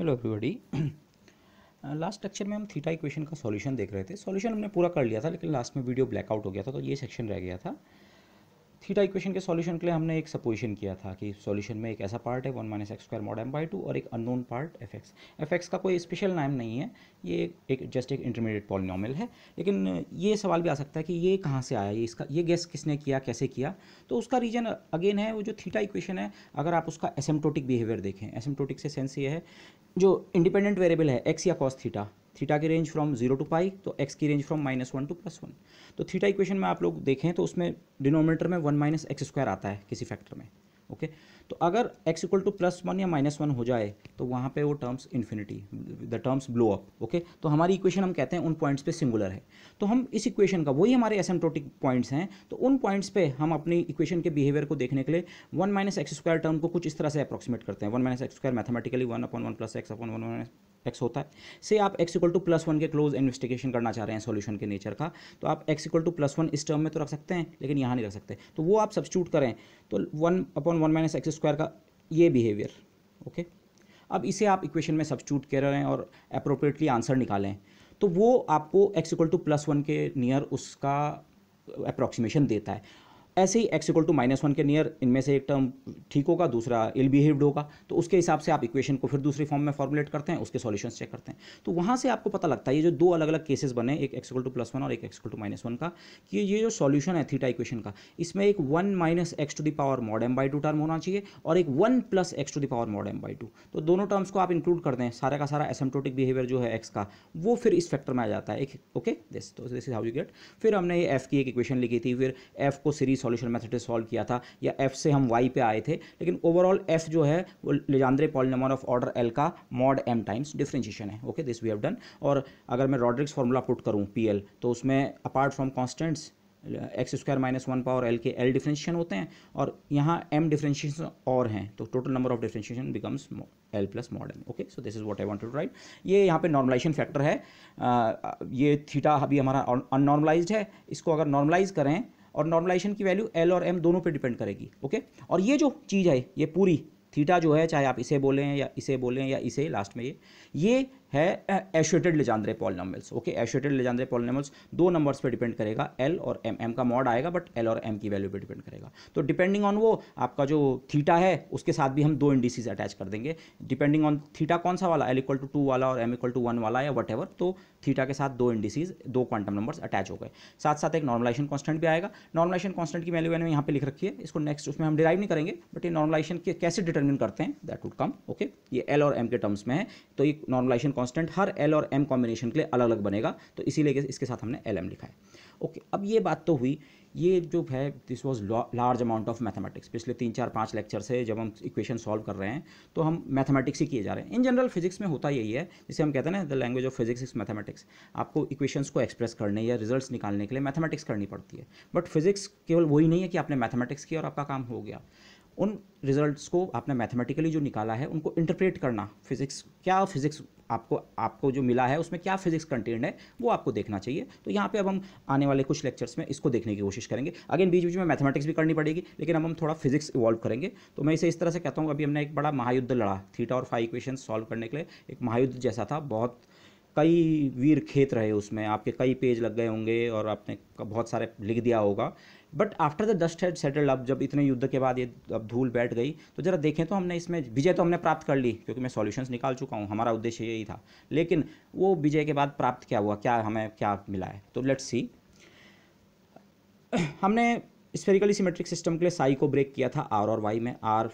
Hello everybody last lecture में हम theta equation का सॉल्यूशन देख रहे थे सॉल्यूशन हमने पूरा कर लिया था लेकिन लास्ट में वीडियो ब्लैकआउट हो गया था तो ये सेक्शन रह गया था थीटा इक्वेशन के सॉल्यूशन के लिए हमने एक सपोजिशन किया था कि सॉल्यूशन में एक ऐसा पार्ट है one minus x square mod m by two और एक unknown part f x f x का कोई स्पेशल नाम नहीं है ये एक जस्ट एक इंटरमीडिएट पॉलिनॉमल है लेकिन ये सवाल भी आ सकता है कि ये कहाँ से आया ये इसका ये गैस किसने किया कैसे किया तो उसका रीजन अगेन है वो जो थीटा इक्वेशन है अगर आप उसका एसेमटोटिक बिहेवियर देखें एसेमटोटिक से सेंस ये है जो इंडिपेंडेंट वेरिएबल है एक्स या कॉस थीटा थीटा की range from zero to pi तो एक्स की range from minus one to plus one तो थीटा इक्वेशन में आप लोग देखें तो उसमें डिनोमिनेटर में वन माइनस एक्स स्क्वायर आता है किसी फैक्टर में ओके तो अगर x equal to plus one या माइनस वन हो जाए तो वहाँ पे वो terms infinity the terms blow up okay तो हमारी इक्वेशन हम कहते हैं उन पॉइंट्स पे सिंगुलर है तो हम इस इक्वेशन का वही हमारे एसेमटोटिक पॉइंट्स हैं तो उन पॉइंट्स पे हम अपनी इक्वेशन के बिहेवियर को देखने के लिए one minus x square term को कुछ इस तरह से अप्रोक्सीमेट करते हैं one minus x square mathematically one upon one plus x upon one minus x होता है से आप x equal to plus one के क्लोज इन्वेस्टिगेशन करना चाह रहे हैं सॉल्यूशन के नेचर का तो आप x equal to plus one इस टर्म में तो रख सकते हैं लेकिन यहाँ नहीं रख सकते तो वो आप सब्सिट्यूट करें तो one upon one minus x square का ये बिहेवियर ओके अब इसे आप इक्वेशन में सब्सिट्यूट हैं और अप्रोप्रिएटली आंसर निकालें तो वो आपको x equal to plus one के नियर उसका अप्रॉक्सीमेशन देता है ऐसे ही x equal to minus one के नियर इनमें से एक टर्म ठीक होगा दूसरा इल बिहेव्ड होगा तो उसके हिसाब से आप इक्वेशन को फिर दूसरी फॉर्म में फॉर्मुलेट करते हैं उसके सॉल्यूशंस चेक करते हैं तो वहाँ से आपको पता लगता है ये जो दो अलग अलग केसेस बने एक x equal to plus one और एक x equal to minus one का कि ये जो सॉल्यूशन है थीटा इक्वेशन का इसमें एक one minus x to the power mod m by two term होना चाहिए और एक one plus x to the power mod m by two तो दोनों टर्म्स को आप इंक्लूड कर दें सारा का सारा एसेम्टोटिक बिहेवियर जो है एक्स का वो फिर इस फैक्टर में आ जाता है एक okay this this is how you get फिर हमने ये एफ की एक इक्वेशन लिखी थी फिर एफ को सीरीज सॉल्यूशन मेथड से सॉल्व किया था या एफ से हम वाई पे आए थे लेकिन ओवरऑल एफ जो है वो Legendre polynomial of order l का मॉड एम टाइम्स डिफ्रेंशिएशन है okay this we have done और अगर मैं रॉड्रिक्स फॉर्मूला पुट करूँ पी तो उसमें apart from constants x square minus one power l के एल डिफ्रेंशिएशन होते हैं और यहाँ एम डिफ्रेंशिएशन और हैं तो total number of differentiation becomes l plus mod m okay so this is what I want to write ये यहाँ पे नॉर्मलाइजेशन फैक्टर है आ, ये थीटा अभी हमारा अननॉर्मलाइज्ड है इसको अगर नॉर्मलाइज करें और नॉर्मलाइजेशन की वैल्यू एल और एम दोनों पे डिपेंड करेगी ओके और ये जो चीज़ है ये पूरी थीटा जो है चाहे आप इसे बोलें या इसे बोलें या इसे लास्ट में ये ये है associated Legendre polynomials okay associated Legendre polynomials दो नंबर्स पे डिपेंड करेगा एल और एम एम का मॉड आएगा बट एल और एम की वैल्यू पे डिपेंड करेगा तो डिपेंडिंग ऑन वो आपका जो थीटा है उसके साथ भी हम दो इंडिसीज अटैच कर देंगे डिपेंडिंग ऑन थीटा कौन सा वाला एल इक्वल टू टू वाला और एम इक्वल टू वन वाला या वट तो थीटा के साथ दो इंडिसीज दो क्वांटम नंबर्स अटैच हो गए साथ साथ एक नॉर्मलाइजेशन कॉन्स्टेंट भी आएगा नॉर्मलाइजेशन कॉन्स्टेंट की वैल्यू मैंने यहाँ पे लिख रखी है इसको नेक्स्ट उसमें हम डिराइव नहीं करेंगे बट ये नॉर्मलाइजेशन कैसे डिटर्मिन करते हैं दैट वुड कम ओके ये एल और एम के टर्म्स में है तो ये नॉर्मलाइजेशन कॉन्स्टेंट हर एल और एम कॉम्बिनेशन के लिए अलग अलग बनेगा तो इसीलिए इसके साथ हमने एल एम लिखा है ओके अब ये बात तो हुई ये जो है this was large amount of mathematics पिछले तीन चार पाँच लेक्चर से जब हम इक्वेशन सॉल्व कर रहे हैं तो हम मैथमेटिक्स ही किए जा रहे हैं इन जनरल फिजिक्स में होता यही है जिसे हम कहते हैं ना the language of physics is mathematics आपको इक्वेशंस को एक्सप्रेस करने या रिजल्ट निकालने के लिए मैथमेटिक्स करनी पड़ती है बट फिजिक्स केवल वही नहीं है कि आपने मैथमेटिक्स किया और आपका काम हो गया उन रिजल्ट्स को आपने मैथमेटिकली जो निकाला है उनको इंटरप्रेट करना फिजिक्स क्या फिजिक्स आपको आपको जो मिला है उसमें क्या फिजिक्स कंटेंट है वो आपको देखना चाहिए तो यहाँ पे अब हम आने वाले कुछ लेक्चर्स में इसको देखने की कोशिश करेंगे अगेन बीच बीच में मैथमेटिक्स भी करनी पड़ेगी लेकिन अब हम थोड़ा फिजिक्स इवॉल्व करेंगे तो मैं इसे इस तरह से कहता हूँ अभी हमने एक बड़ा महायुद्ध लड़ा थीटा और फाइव इक्वेशन सॉल्व करने के लिए एक महायुद्ध जैसा था बहुत कई वीर खेत रहे उसमें आपके कई पेज लग गए होंगे और आपने बहुत सारे लिख दिया होगा but after the dust had settled अब जब इतने युद्ध के बाद ये अब धूल बैठ गई तो जरा देखें तो हमने इसमें विजय तो हमने प्राप्त कर ली क्योंकि मैं सॉल्यूशंस निकाल चुका हूँ हमारा उद्देश्य यही था लेकिन वो विजय के बाद प्राप्त क्या हुआ क्या हमें क्या मिला है तो लेट्स सी हमने स्फेरिकली सिमेट्रिक सिस्टम के लिए साई को ब्रेक किया था आर और वाई में आर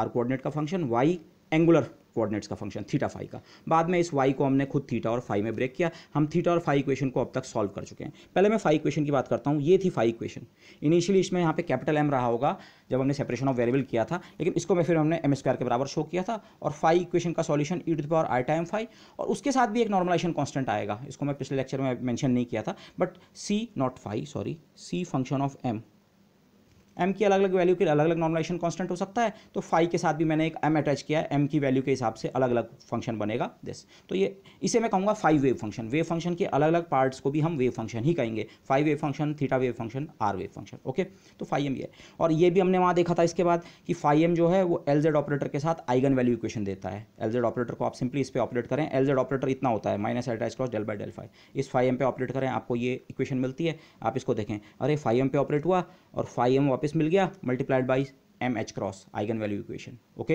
आर कोऑर्डिनेट का फंक्शन वाई एंगुलर कोऑर्डिनेट्स का फंक्शन थीटा फाइव का बाद में इस वाई को हमने खुद थीटा और फाइव में ब्रेक किया हम थीटा और फाइव इक्वेशन को अब तक सॉल्व कर चुके हैं पहले मैं फाइव इक्वेशन की बात करता हूँ ये थी फाइव इक्वेशन इनिशियली इसमें यहाँ पे कैपिटल एम रहा होगा जब हमने सेपरेशन ऑफ वेरिएबल किया था लेकिन इसको मैं फिर हमने एम स्क्वायर के बराबर शो किया था और फाइव इक्वेशन का solution e to the power i time phi और उसके साथ भी एक नॉर्मलाइजेशन कॉन्स्टेंट आएगा इसको मैं पिछले लेक्चर में मैंशन नहीं किया था but C not phi sorry C function of m m की अलग अलग वैल्यू के अलग अलग नॉर्मलाइजेशन कांस्टेंट हो सकता है तो फाइव के साथ भी मैंने एक एम अटैच किया है एम की वैल्यू के हिसाब से अलग अलग फंक्शन बनेगा दिस तो ये इसे मैं कहूँगा phi wave function wave function के अलग अलग पार्ट्स को भी हम वेव फंक्शन ही कहेंगे phi wave function theta wave function r wave function okay तो फाइव एम ये और ये भी हमने वहाँ देखा था इसके बाद कि फाइव एम जो है वो एल जेड ऑपरेटर के साथ आइगन वैल्यू इक्वेशन देता है एल जेड ऑपरेटर को आप सिंपली इस पर ऑपरेट करें एल जेड ऑपरेटर इतना होता है माइनस एटैच cross del by del phi इस फाइव एम पे ऑपरेट करें आपको ये इक्वेशन मिलती है आप इसको देखें अरे फाइव एम पे ऑपरेट हुआ और फाइव एम वापस मिल गया multiplied by m H cross eigen value equation okay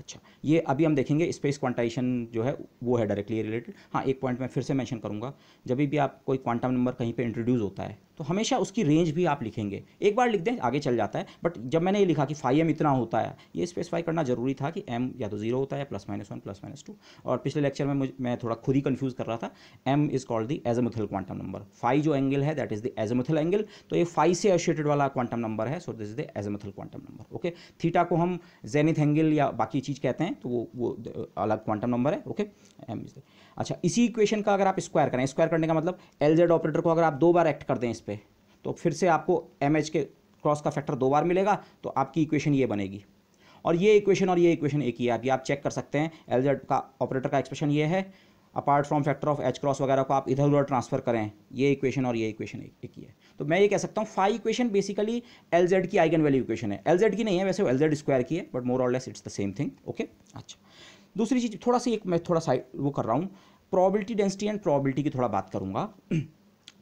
अच्छा ये अभी हम देखेंगे स्पेस क्वांटाइजेशन जो है वो है डायरेक्टली रिलेटेड हाँ एक पॉइंट मैं फिर से मेंशन करूँगा जब भी आप कोई क्वांटम नंबर कहीं पे इंट्रोड्यूस होता है तो हमेशा उसकी रेंज भी आप लिखेंगे एक बार लिख दें आगे चल जाता है बट जब मैंने ये लिखा कि फाइव एम इतना होता है ये स्पेसिफाई करना जरूरी था कि एम या तो जीरो होता है plus minus one plus minus two और पिछले लेक्चर में मैं थोड़ा खुद ही कन्फ्यूज़ कर रहा था M is called the azimuthal quantum number phi जो एंगल है that is the azimuthal angle तो ये फाइव से एसोशिएटेड वाला क्वांटम नंबर है so this is the azimuthal quantum number okay theta को हम जेनिथ एंगल या बाकी चीज़ कहते हैं तो वो वो अलग क्वांटम नंबर है ओके एम इज़ द अच्छा इसी इक्वेशन का अगर आप स्क्वायर करें स्क्वायर करने का मतलब एल जेड ऑपरेटर को अगर आप दो बार एक्ट कर दें इस पर तो फिर से आपको एम एच के क्रॉस का फैक्टर दो बार मिलेगा तो आपकी इक्वेशन ये बनेगी और ये इक्वेशन और ये इक्वेशन एक ही है आप चेक कर सकते हैं एल जेड का ऑपरेटर का एक्सप्रेशन ये है apart from factor of H cross वगैरह को आप इधर उधर ट्रांसफर करें ये इक्वेशन और ये इक्वेशन एक ही है तो मैं ये कह सकता हूँ phi equation basically L Z की आइगन वैल्यू इक्वेशन है एल जेड की नहीं है वैसे एल जेड स्क्वायर की है but more or less it's the same thing okay अच्छा दूसरी चीज़ थोड़ा सा एक मैं थोड़ा सा वो कर रहा हूँ प्रॉबिलिटी डेंसिटी एंड प्रॉबिलिटी की थोड़ा बात करूँगा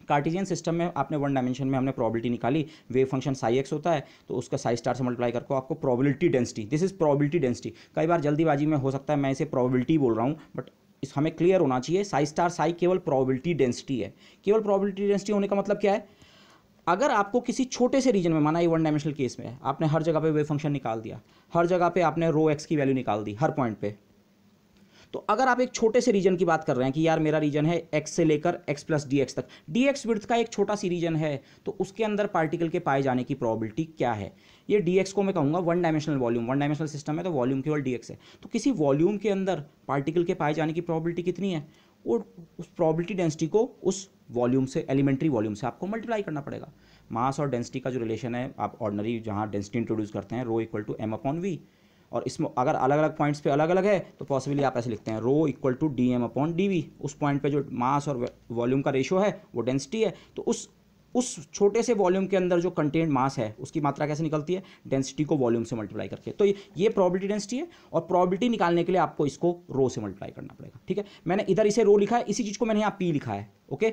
कार्टिजियन सिस्टम में आपने वन डायमेंशन में हमने प्रॉबिलिटी निकाली वेव फंक्शन साई एक्स होता है तो उसका साई स्टार से मल्टीप्लाई करके आपको probability density this is probability density कई बार जल्दीबाजी में हो सकता है मैं इसे प्रॉबिलिटी बोल रहा हूँ बट इस हमें क्लियर होना चाहिए साई स्टार साई केवल प्रॉबिलिटी डेंसिटी है केवल प्रॉबिलिटी डेंसिटी होने का मतलब क्या है अगर आपको किसी छोटे से रीजन में माना ये वन डायमेंशनल केस में आपने हर जगह पे वेव फंक्शन निकाल दिया हर जगह पे आपने रो एक्स की वैल्यू निकाल दी हर पॉइंट पे तो अगर आप एक छोटे से रीजन की बात कर रहे हैं कि यार मेरा रीजन है एक्स से लेकर एक्स प्लस डी तक डी एक्स का एक छोटा सी रीजन है तो उसके अंदर पार्टिकल के पाए जाने की प्रॉबिलिटी क्या है ये डी को मैं कहूँगा one dimensional volume one dimensional system है तो वॉल्यूम केवल डी है तो किसी वॉल्यूम के अंदर पार्टिकल के पाए जाने की प्रॉबिलिटी कितनी है वो उस प्रॉबिलिटी डेंसिटी को उस वॉल्यूम से एलिमेंट्री वॉल्यूम से आपको मल्टीप्लाई करना पड़ेगा मास और डेंसिटी का जो रिलेशन है आप ऑर्डनरी जहाँ डेंसिटी इंट्रोड्यूस करते हैं rho equal to M upon V और इसमें अगर अलग अलग पॉइंट्स पे अलग अलग है तो पॉसिबली आप ऐसे लिखते हैं rho equal to D M upon D V उस पॉइंट पे जो मास और वॉल्यूम का रेशो है वो डेंसिटी है तो उस उस छोटे से वॉल्यूम के अंदर जो कंटेंट मास है उसकी मात्रा कैसे निकलती है डेंसिटी को वॉल्यूम से मल्टीप्लाई करके तो ये प्रॉबिलिटी डेंसिटी है और प्रॉबिलिटी निकालने के लिए आपको इसको रो से मल्टीप्लाई करना पड़ेगा ठीक है मैंने इधर इसे रो लिखा है इसी चीज़ को मैंने यहाँ पी लिखा है okay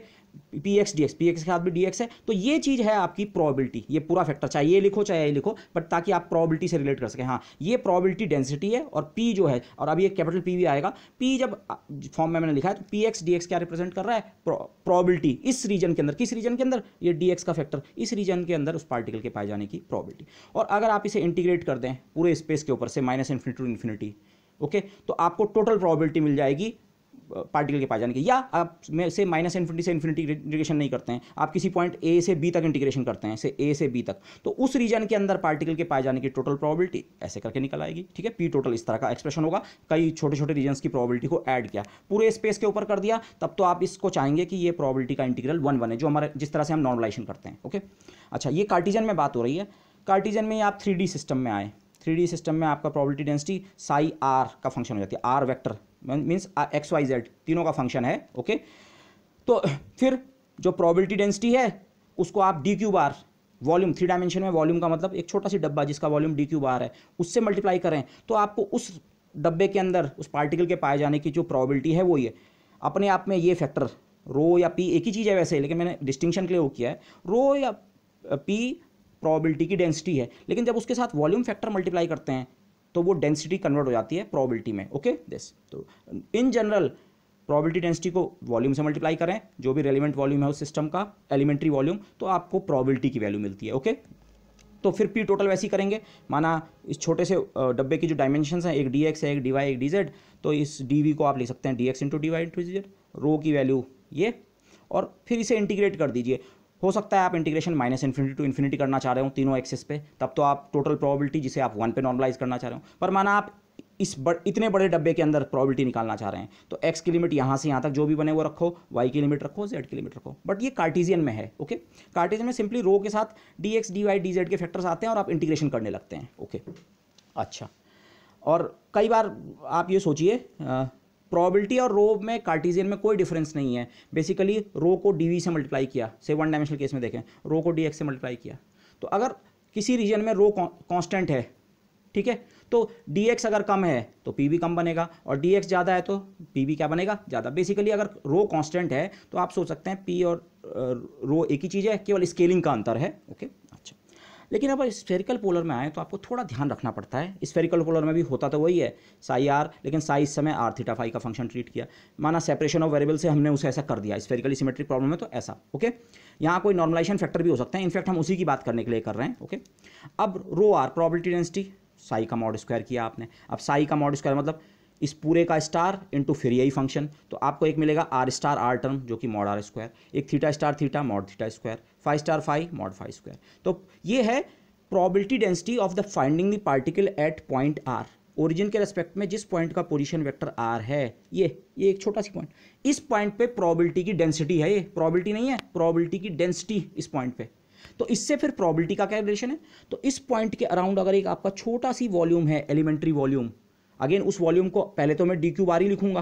P X D X P X के साथ भी डी एक्स है तो ये चीज़ है आपकी प्रोबेबिलिटी ये पूरा फैक्टर चाहे ये लिखो चाहे ये लिखो बट ताकि आप प्रोबेबिलिटी से रिलेट कर सकें हाँ ये प्रोबेबिलिटी डेंसिटी है और पी जो है और अभी एक कैपिटल पी भी आएगा पी जब फॉर्म में मैंने लिखा है तो पी एक्स डी एक्स क्या रिप्रेजेंट कर रहा है प्रोबेबिलिटी इस रीजन के अंदर किस रीजन के अंदर ये डी एक्स का फैक्टर इस रीजन के अंदर उस पार्टिकल के पाए जाने की प्रॉबिलिटी और अगर आप इसे इंटीग्रेट कर दें पूरे स्पेस के ऊपर से minus infinity to infinity okay तो आपको टोटल प्रॉबिलिटी मिल जाएगी पार्टिकल के पास जाने की या आप में से माइनस इन्फिनिटी से इन्फिनिटी इंटीग्रेशन नहीं करते हैं आप किसी पॉइंट ए से बी तक इंटीग्रेशन करते हैं से ए से बी तक तो उस रीजन के अंदर पार्टिकल के पाए जाने की टोटल प्रॉबिलिटी ऐसे करके निकल आएगी ठीक है पी टोटल इस तरह का एक्सप्रेशन होगा कई छोटे छोटे रीजन की प्रॉबिलिटी को ऐड किया पूरे स्पेस के ऊपर कर दिया तब तो आप इसको चाहेंगे कि ये प्रॉबिलिटी का इंटीग्रल वन बने जो हमारे जिस तरह से हम नॉर्मलाइजेशन करते हैं ओके अच्छा ये कार्टिजन में बात हो रही है कार्टिजन में आप थ्री सिस्टम में आए थ्री सिस्टम में आपका प्रॉबिलिटी डेंसिटी साई आर का फंक्शन हो जाती है R vector means X Y Z तीनों का फंक्शन है ओके तो फिर जो प्रोबेबिलिटी डेंसिटी है उसको आप D cube R volume three dimension में वॉल्यूम का मतलब एक छोटा सी डब्बा जिसका वॉल्यूम डी क्यू बार है उससे मल्टीप्लाई करें तो आपको उस डब्बे के अंदर उस पार्टिकल के पाए जाने की जो प्रॉबिलिटी है वो ये अपने आप में ये फैक्टर रो या पी एक ही चीज़ है वैसे लेकिन मैंने डिस्टिंक्शन के लिए वो किया है रो या पी uh, प्रॉबिलिटी की डेंसिटी है लेकिन जब उसके साथ वॉल्यूम फैक्टर मल्टीप्लाई करते हैं तो वो डेंसिटी कन्वर्ट हो जाती है प्रोबेबिलिटी में ओके दिस तो इन जनरल प्रोबेबिलिटी डेंसिटी को वॉल्यूम से मल्टीप्लाई करें जो भी रेलिवेंट वॉल्यूम है उस सिस्टम का एलिमेंट्री वॉल्यूम तो आपको प्रोबेबिलिटी की वैल्यू मिलती है ओके तो फिर पी टोटल वैसी करेंगे माना इस छोटे से डब्बे की जो डायमेंशन हैं एक डी एक्स है एक डी वाई एक डी जेड तो इस डी वी को आप ले सकते हैं D X into D Y into D Z rho की वैल्यू ये और फिर इसे इंटीग्रेट कर दीजिए हो सकता है आप integration minus infinity to infinity करना चाह रहे हो तीनों एक्सेस पे तब तो आप टोटल प्रोबेबिलिटी जिसे आप वन पे नॉर्मलाइज करना चाह रहे हो पर माना आप इस बड़, इतने बड़े डब्बे के अंदर प्रोबेबिलिटी निकालना चाह रहे हैं तो एक्स की लिमिट यहाँ से यहाँ तक जो भी बने वो रखो वाई की लिमिट रखो जेड की लिमिट रखो बट ये कार्टिजियन में है ओके कार्टिजियन में सिंपली रो के साथ D X D Y D Z के फैक्टर्स आते हैं और आप इंटीग्रेशन करने लगते हैं ओके अच्छा और कई बार आप ये सोचिए प्रॉबिलिटी और रो में कार्टिजियन में कोई डिफरेंस नहीं है बेसिकली रो को डी से मल्टीप्लाई किया से वन डायमेंशनल केस में देखें रो को डी से मल्टीप्लाई किया तो अगर किसी रीजन में रो कॉन्स्टेंट है ठीक है तो डी एक्स अगर कम है तो पी भी कम बनेगा और डी एक्स ज़्यादा है तो पी क्या बनेगा ज़्यादा बेसिकली अगर रो कॉन्स्टेंट है तो आप सोच सकते हैं पी और रो एक ही चीज़ है केवल स्केलिंग का अंतर है ओके okay? लेकिन अब स्फेरिकल पोलर में आए तो आपको थोड़ा ध्यान रखना पड़ता है स्फेरिकल पोलर में भी होता तो वही है साई आर लेकिन साई इस समय आर थीटा फाई का फंक्शन ट्रीट किया माना सेपरेशन ऑफ वेरिएबल से हमने उसे ऐसा कर दिया स्फेरिकली सिमेट्रिक प्रॉब्लम में तो ऐसा ओके यहाँ कोई नॉर्मलाइजेशन फैक्टर भी हो सकता है इनफैक्ट हम उसी की बात करने के लिए कर रहे हैं ओके अब rho R probability density psi का मॉड स्क्वायर किया आपने अब साई का मॉड स्क्वायर मतलब इस पूरे का स्टार इंटू फिर यही फंक्शन तो आपको एक मिलेगा आर स्टार आर टर्म जो कि मॉड आर स्क्वायर एक theta star theta mod theta square phi star phi mod phi square तो ये है probability density of the finding the particle at point R origin के रेस्पेक्ट में जिस point का पोजिशन वैक्टर आर है ये ये एक छोटा सी पॉइंट इस पॉइंट पे प्रॉबिलिटी की डेंसिटी है ये प्रॉबिलिटी नहीं है प्रॉबिलिटी की डेंसिटी इस पॉइंट पे तो इससे फिर प्रॉबिलिटी का क्या रिलेशन है तो इस पॉइंट के अराउंड अगर एक आपका छोटा सी वॉल्यूम है एलिमेंट्री वॉल्यूम अगेन उस वॉल्यूम को पहले तो मैं डी क्यू बार ही लिखूंगा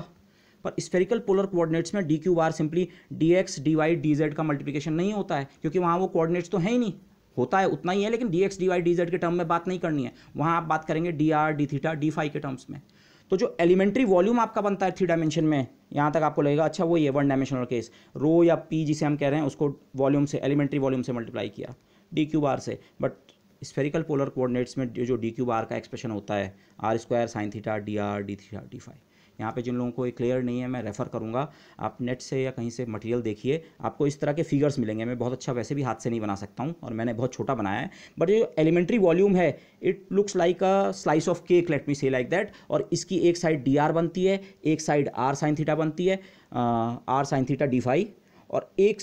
पर स्पेरिकल पोलर कोऑर्डिनेट्स में D cube R simply D X D Y D Z का मल्टीप्लिकेशन नहीं होता है क्योंकि वहाँ वो कोऑर्डिनेट्स तो है ही नहीं होता है उतना ही है लेकिन D X D Y D Z के टर्म में बात नहीं करनी है वहाँ आप बात करेंगे D R D theta D phi के टर्म्स में तो जो एलिमेंट्री वॉल्यूम आपका बनता है थ्री डायमेंशन में यहाँ तक आपको लगेगा अच्छा वो ये वन डायमेंशनल केस रो या पी जिसे हम कह रहे हैं उसको वॉल्यूम से एलिमेंट्री वॉल्यूम से मल्टीप्लाई किया डी क्यू बार से बट स्फेरिकल पोलर कोऑर्डिनेट्स में जो डी क्यू आर का एक्सप्रेशन होता है R square sine theta D R D theta D phi यहाँ पे जिन लोगों को क्लियर नहीं है मैं रेफ़र करूँगा आप नेट से या कहीं से मटेरियल देखिए आपको इस तरह के फिगर्स मिलेंगे मैं बहुत अच्छा वैसे भी हाथ से नहीं बना सकता हूँ और मैंने बहुत छोटा बनाया है बट जो एलिमेंट्री वॉल्यूम है it looks like a slice of cake let me say like that और इसकी एक साइड डी आर बनती है एक साइड आर साइन थीटा बनती है R sine theta D phi और एक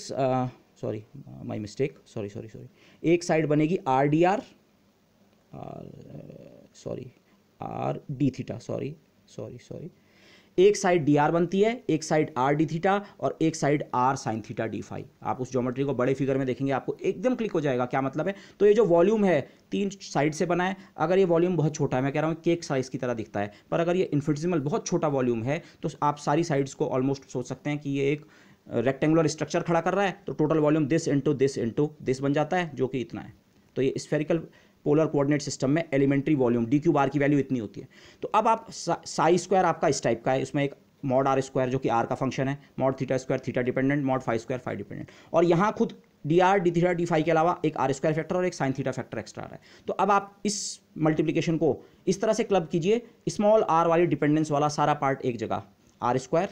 sorry my mistake sorry sorry sorry एक साइड बनेगी R D R sorry R D theta sorry sorry sorry एक साइड डी आर बनती है एक साइड आर डी थीटा और एक side R sine theta D phi आप उस ज्योमेट्री को बड़े फिगर में देखेंगे आपको एकदम क्लिक हो जाएगा क्या मतलब है तो ये जो वॉल्यूम है तीन साइड से बना है अगर ये वॉल्यूम बहुत छोटा है मैं कह रहा हूँ केक साइज़ की तरह दिखता है पर अगर ये इन्फिटिजिमल बहुत छोटा वॉल्यूम है तो आप सारी साइड्स को ऑलमोस्ट सोच सकते हैं कि ये एक रेक्टेंगुलर स्ट्रक्चर खड़ा कर रहा है तो total volume this into this into this बन जाता है जो कि इतना है तो ये स्फेरिकल पोलर कोऑर्डिनेट सिस्टम में elementary volume D cube R की वैल्यू इतनी होती है तो अब आप साई स्क्वायर आपका इस टाइप का है इसमें एक मॉड आर स्क्वायर जो कि आर का फंक्शन है mod theta square theta dependent mod phi square phi dependent और यहाँ खुद D R D theta D phi के अलावा एक आर स्क्वायर फैक्टर और एक साइन थीटा फैक्टर एक्स्ट्रा आ रहा है तो अब आप इस मल्टीप्लीकेशन को इस तरह से क्लब कीजिए स्मॉल आर वाली डिपेंडेंस वाला सारा पार्ट एक जगह आर स्क्वायर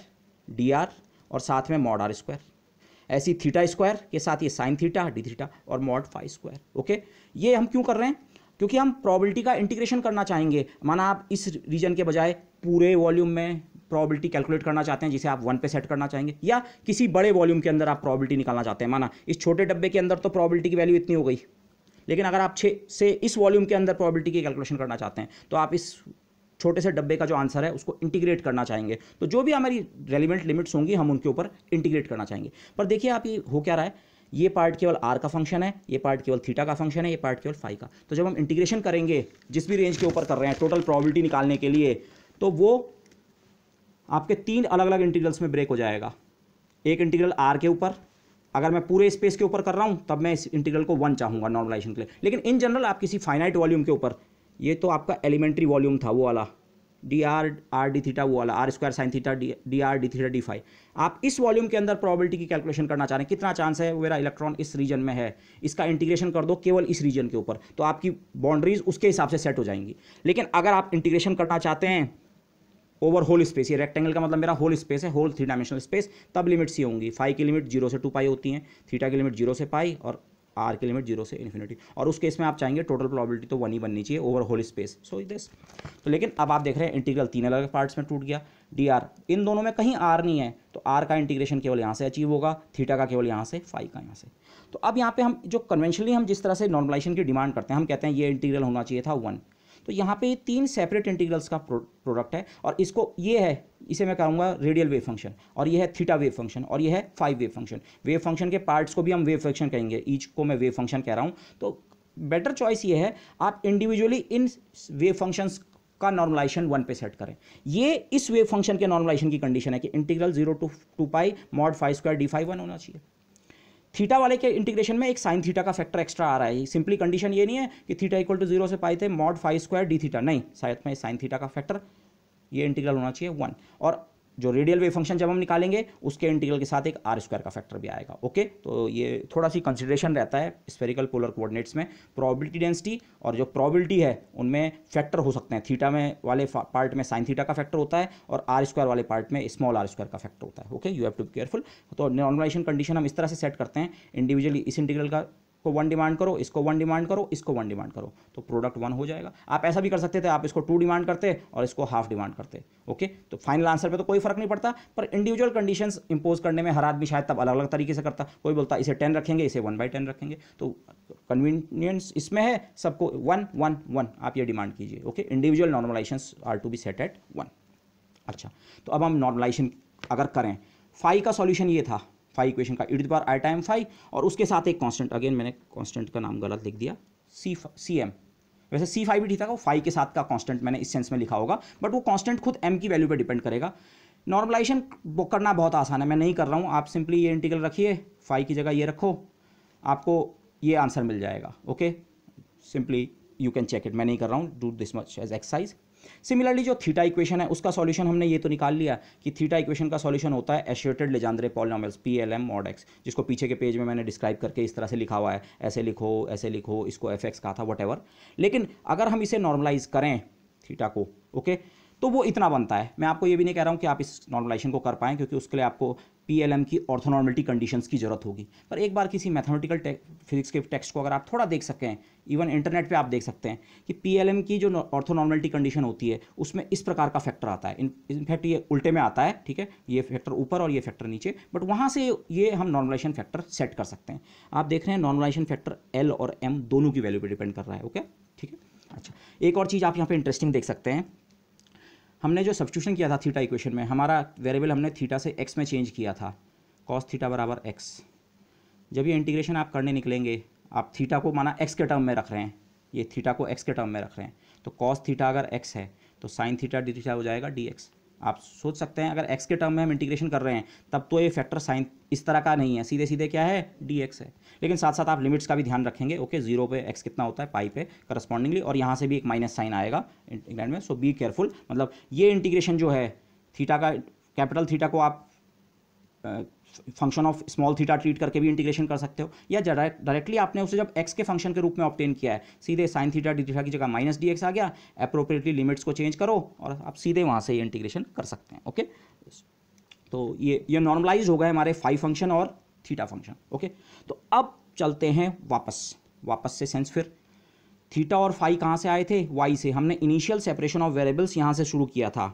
डी आर और साथ में मॉड आर स्क्वायर ऐसी थीटा स्क्वायर के साथ ये साइन थीटा डी थीटा और मॉड फाइव स्क्वायर ओके ये हम क्यों कर रहे हैं क्योंकि हम प्रॉबिलिटी का इंटीग्रेशन करना चाहेंगे माना आप इस रीजन के बजाय पूरे वॉल्यूम में प्रॉबिलिटी कैलकुलेट करना चाहते हैं जिसे आप वन पे सेट करना चाहेंगे या किसी बड़े वॉल्यूम के अंदर आप प्रॉबिलिटी निकालना चाहते हैं माना इस छोटे डब्बे के अंदर तो प्रॉबिलिटी की वैल्यू इतनी हो गई लेकिन अगर आप छः से इस वॉल्यूम के अंदर प्रॉबिलिटी की कैलकुलेशन करना चाहते हैं तो आप इस छोटे से डब्बे का जो आंसर है उसको इंटीग्रेट करना चाहेंगे तो जो भी हमारी रेलिवेंट लिमिट्स होंगी हम उनके ऊपर इंटीग्रेट करना चाहेंगे पर देखिए आप ये हो क्या रहा है ये पार्ट केवल आर का फंक्शन है ये पार्ट केवल थीटा का फंक्शन है ये पार्ट केवल फाइव का तो जब हम इंटीग्रेशन करेंगे जिस भी रेंज के ऊपर कर रहे हैं टोटल प्रॉबिलिटी निकालने के लिए तो वो आपके तीन अलग अलग इंटीग्रल्स में ब्रेक हो जाएगा एक इंटीग्रल आर के ऊपर अगर मैं पूरे स्पेस के ऊपर कर रहा हूँ तब मैं इस इंटीग्रल को वन चाहूंगा नॉर्मलाइजेशन के लिए लेकिन इन जनरल आप किसी फाइनाइट वॉल्यूम के ऊपर ये तो आपका एलिमेंट्री वॉल्यूम था वो वाला D R R D theta वो वाला R square sine theta D D R D theta D phi आप इस वॉल्यूम के अंदर प्रोबेबिलिटी की कैलकुलेशन करना चाह रहे हैं कितना चांस है मेरा इलेक्ट्रॉन इस रीजन में है इसका इंटीग्रेशन कर दो केवल इस रीजन के ऊपर तो आपकी बाउंड्रीज उसके हिसाब से सेट हो जाएंगी लेकिन अगर आप इंटीग्रेशन करना चाहते हैं ओवर होल स्पेस ये रेक्टेंगल का मतलब मेरा होल स्पेस है होल थ्री डायमेंशनल स्पेस तब लिमिट्स ही होंगी फाइव की लिमिट जीरो से टू पाई होती हैं थीटा की लिमिट जीरो से पाई और आर की लिमिट जीरो से इन्फिनिटी और उस केस में आप चाहेंगे टोटल प्रोबेबिलिटी तो वन ही बननी चाहिए over whole space so this तो लेकिन अब आप देख रहे हैं इंटीग्रल तीन अलग पार्ट्स में टूट गया डी आर इन दोनों में कहीं आर नहीं है तो आर का इंटीग्रेशन केवल यहाँ से अचीव होगा थीटा का केवल यहाँ से फाइव का यहाँ से तो अब यहाँ पे हम जो कन्वेंशनली हम जिस तरह से नॉर्मलाइजेशन की डिमांड करते हैं हम कहते हैं ये इंटीग्रल होना चाहिए था वन तो यहाँ पे ये तीन सेपरेट इंटीग्रल्स का प्रोडक्ट है और इसको ये है इसे मैं कहूँगा रेडियल वेव फंक्शन और ये है थीटा वेव फंक्शन और ये है phi wave function wave function के पार्ट्स को भी हम वेव फंक्शन कहेंगे ईच को मैं वेव फंक्शन कह रहा हूँ तो बेटर चॉइस ये है आप इंडिविजुअली इन वेव फंक्शंस का नॉर्मलाइजेशन वन पे सेट करें ये इस वेव फंक्शन के नॉर्मलाइजेशन की कंडीशन है कि integral zero to two pi mod phi square D phi one होना चाहिए थीटा वाले के इंटीग्रेशन में एक साइन थीटा का फैक्टर एक्स्ट्रा आ रहा है सिंपली कंडीशन ये नहीं है कि थीटा इक्वल टू जीरो से पाई थे mod phi square D theta नहीं शायद में साइन थीटा का फैक्टर ये इंटीग्रल होना चाहिए वन और जो रेडियल वे फंक्शन जब हम निकालेंगे उसके इंटीग्रल के साथ एक आर स्क्वायर का फैक्टर भी आएगा ओके तो ये थोड़ा सी कंसिडरेशन रहता है स्पेरिकल पोलर कोऑर्डिनेट्स में प्रोबेबिलिटी डेंसिटी और जो प्रोबेबिलिटी है उनमें फैक्टर हो सकते हैं थीटा में वाले पार्ट में साइन थीटा का फैक्टर होता है और आर स्क्वायर वाले पार्ट में स्मॉल आर स्क्वायर का फैक्टर होता है okay you have to be careful तो नॉर्मलाइजेशन कंडीशन हम इस तरह से सेट करते हैं इंडिविजुअली इस इंटीग्रल का इसको वन डिमांड करो इसको वन डिमांड करो इसको वन डिमांड करो तो प्रोडक्ट वन हो जाएगा आप ऐसा भी कर सकते थे आप इसको टू डिमांड करते और इसको हाफ डिमांड करते ओके तो फाइनल आंसर पर तो कोई फर्क नहीं पड़ता पर इंडिविजुअल कंडीशन इंपोज करने में हर आदमी शायद तब अलग अलग तरीके से करता कोई बोलता इसे टेन रखेंगे इसे वन बाई टेन रखेंगे तो कन्वीनियंस इसमें है सबको वन वन वन आप ये डिमांड कीजिए okay individual normalization are to be set at one अच्छा तो अब हम नॉर्मलाइजेशन अगर करें फाइव का सॉल्यूशन ये था फाइव इक्वेशन का E to I time phi और उसके साथ एक कॉन्स्टेंट अगेन मैंने कॉन्स्टेंट का नाम गलत लिख दिया सी सी एम वैसे सी फाइव भी ठीक था वो फाइव के साथ का कांस्टेंट मैंने इस सेंस में लिखा होगा बट वो कांस्टेंट खुद एम की वैल्यू पर डिपेंड करेगा नॉर्मलाइजेशन करना बहुत आसान है मैं नहीं कर रहा हूँ आप सिंपली ये इंटीग्रल रखिए फाइव की जगह ये रखो आपको ये आंसर मिल जाएगा okay simply you can check it मैं नहीं कर रहा हूँ do this much as exercise similarly जो थीटा इक्वेशन है उसका सॉल्यूशन हमने ये तो निकाल लिया कि थीटा इक्वेशन का सॉल्यूशन होता है associated Legendre polynomials P L M mod X जिसको पीछे के पेज में मैंने डिस्क्राइब करके इस तरह से लिखा हुआ है ऐसे लिखो ऐसे लिखो इसको एफ एक्स कहा था वट लेकिन अगर हम इसे नॉर्मलाइज करें थीटा को ओके okay? तो वो इतना बनता है मैं आपको ये भी नहीं कह रहा हूँ कि आप इस नॉर्मलाइजेशन को कर पाएँ क्योंकि उसके लिए आपको पीएलएम की ऑर्थोनॉर्मलिटी कंडीशंस की जरूरत होगी पर एक बार किसी मैथमेटिकल टेक् फिजिक्स के टेक्स्ट को अगर आप थोड़ा देख सकें इवन इंटरनेट पे आप देख सकते हैं कि पीएलएम की जो ऑर्थोनॉर्मलिटी कंडीशन होती है उसमें इस प्रकार का फैक्टर आता है इनफैक्ट ये उल्टे में आता है ठीक है ये फैक्टर ऊपर और ये फैक्टर नीचे बट वहाँ से ये हम नॉर्मलाइजेशन फैक्टर सेट कर सकते हैं आप देख रहे हैं नॉर्मलाइजेशन फैक्टर एल और एम दोनों की वैल्यू पर डिपेंड कर रहा है ओके ठीक है अच्छा एक और चीज़ आप यहाँ पर इंटरेस्टिंग देख सकते हैं हमने जो सब्सिट्यूशन किया था थीटा इक्वेशन में हमारा वेरिएबल हमने थीटा से एक्स में चेंज किया था कॉस थीटा बराबर एक्स जब ये इंटीग्रेशन आप करने निकलेंगे आप थीटा को माना एक्स के टर्म में रख रहे हैं ये थीटा को एक्स के टर्म में रख रहे हैं तो कॉस थीटा अगर एक्स है तो साइन थीटा डी थीटा हो जाएगा डी एक्स आप सोच सकते हैं अगर एक्स के टर्म में हम इंटीग्रेशन कर रहे हैं तब तो ये फैक्टर साइन इस तरह का नहीं है सीधे सीधे क्या है डी एक्स है लेकिन साथ साथ आप लिमिट्स का भी ध्यान रखेंगे ओके जीरो पे एक्स कितना होता है पाई पे करस्पॉन्डिंगली और यहाँ से भी एक माइनस साइन आएगा इंग्लैंड में सो बी केयरफुल मतलब ये इंटीग्रेशन जो है थीटा का कैपिटल थीटा को आप function of small theta treat करके भी इंटीग्रेशन कर सकते हो या डायरेक्टली आपने उसे जब एक्स के फंक्शन के रूप में ऑप्टेन किया है सीधे साइन थीटा डी थीटा की जगह माइनस डी आ गया अप्रोप्रिएटली लिमिट्स को चेंज करो और आप सीधे वहाँ से ये इंटीग्रेशन कर सकते हैं ओके तो ये ये नॉर्मलाइज हो गए हमारे फाइव फंक्शन और थीटा फंक्शन ओके तो अब चलते हैं वापस वापस से सेंस फिर थीटा और फाइव कहाँ से आए थे वाई से हमने इनिशियल सेपरेशन ऑफ वेरिएबल्स यहाँ से शुरू किया था